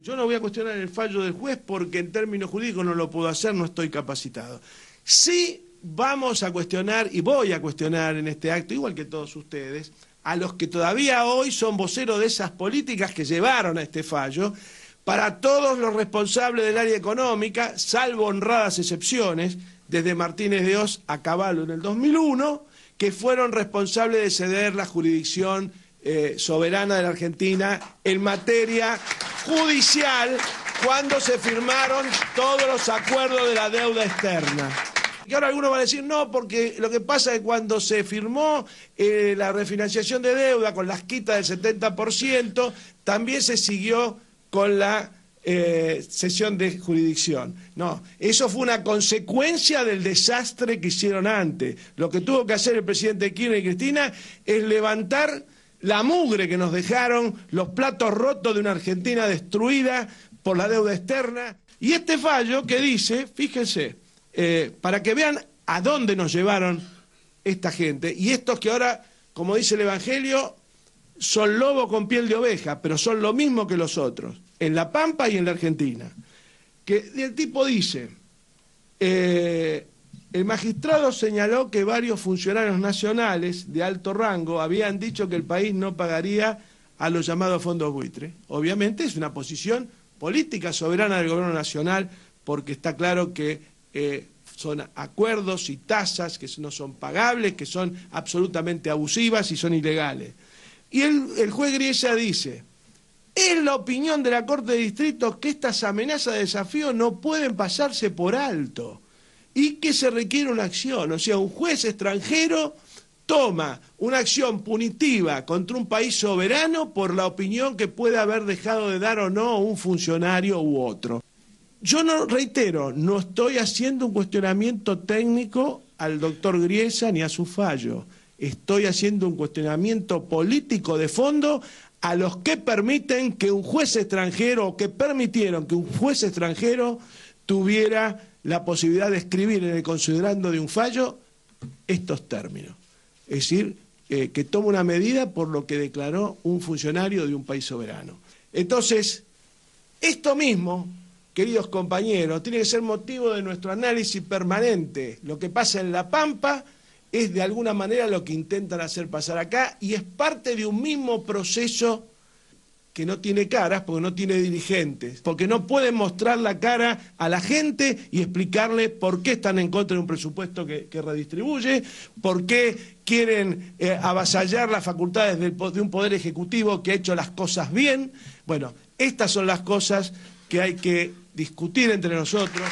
Yo no voy a cuestionar el fallo del juez porque en términos jurídicos no lo puedo hacer, no estoy capacitado. Sí vamos a cuestionar y voy a cuestionar en este acto, igual que todos ustedes, a los que todavía hoy son voceros de esas políticas que llevaron a este fallo, para todos los responsables del área económica, salvo honradas excepciones, desde Martínez de Oz a Caballo en el 2001, que fueron responsables de ceder la jurisdicción eh, soberana de la Argentina en materia judicial cuando se firmaron todos los acuerdos de la deuda externa. Y ahora algunos van a decir, no, porque lo que pasa es que cuando se firmó eh, la refinanciación de deuda con las quitas del 70%, también se siguió con la eh, sesión de jurisdicción. No, eso fue una consecuencia del desastre que hicieron antes. Lo que tuvo que hacer el presidente Kirchner y Cristina es levantar la mugre que nos dejaron, los platos rotos de una Argentina destruida por la deuda externa. Y este fallo que dice, fíjense, eh, para que vean a dónde nos llevaron esta gente y estos que ahora, como dice el Evangelio, son lobo con piel de oveja, pero son lo mismo que los otros, en La Pampa y en la Argentina. Que el tipo dice, eh, el magistrado señaló que varios funcionarios nacionales de alto rango habían dicho que el país no pagaría a los llamados fondos buitre. Obviamente es una posición política soberana del gobierno nacional, porque está claro que eh, son acuerdos y tasas que no son pagables, que son absolutamente abusivas y son ilegales. Y el, juez Griesa dice, es la opinión de la Corte de Distrito que estas amenazas de desafío no pueden pasarse por alto y que se requiere una acción. O sea, un juez extranjero toma una acción punitiva contra un país soberano por la opinión que puede haber dejado de dar o no un funcionario u otro. Yo no reitero, no estoy haciendo un cuestionamiento técnico al doctor Griesa ni a su fallo. Estoy haciendo un cuestionamiento político de fondo a los que permiten que un juez extranjero o que permitieron que un juez extranjero tuviera la posibilidad de escribir en el considerando de un fallo estos términos. Es decir, eh, que toma una medida por lo que declaró un funcionario de un país soberano. Entonces, esto mismo, queridos compañeros, tiene que ser motivo de nuestro análisis permanente. Lo que pasa en La Pampa es de alguna manera lo que intentan hacer pasar acá y es parte de un mismo proceso que no tiene caras porque no tiene dirigentes, porque no pueden mostrar la cara a la gente y explicarle por qué están en contra de un presupuesto que, redistribuye, por qué quieren eh, avasallar las facultades de un poder ejecutivo que ha hecho las cosas bien. Bueno, estas son las cosas que hay que discutir entre nosotros.